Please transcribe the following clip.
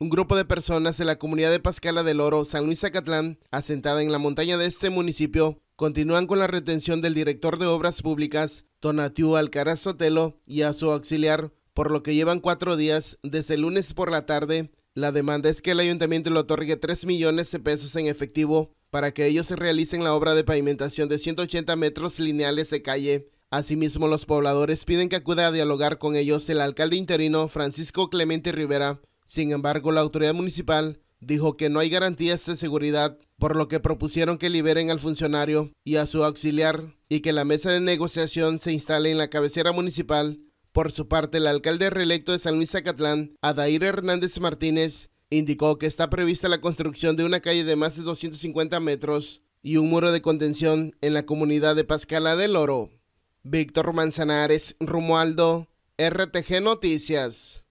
Un grupo de personas de la comunidad de Pascala del Oro, San Luis Zacatlán, asentada en la montaña de este municipio, continúan con la retención del director de Obras Públicas, Donatiu Alcaraz Sotelo, y a su auxiliar, por lo que llevan cuatro días desde el lunes por la tarde. La demanda es que el ayuntamiento le otorgue 3 millones de pesos en efectivo para que ellos realicen la obra de pavimentación de 180 metros lineales de calle. Asimismo, los pobladores piden que acude a dialogar con ellos el alcalde interino Francisco Clemente Rivera, sin embargo, la autoridad municipal dijo que no hay garantías de seguridad, por lo que propusieron que liberen al funcionario y a su auxiliar y que la mesa de negociación se instale en la cabecera municipal. Por su parte, el alcalde reelecto de San Luis Zacatlán, Adair Hernández Martínez, indicó que está prevista la construcción de una calle de más de 250 metros y un muro de contención en la comunidad de Pascala del Oro. Víctor Manzanares, Rumualdo, RTG Noticias.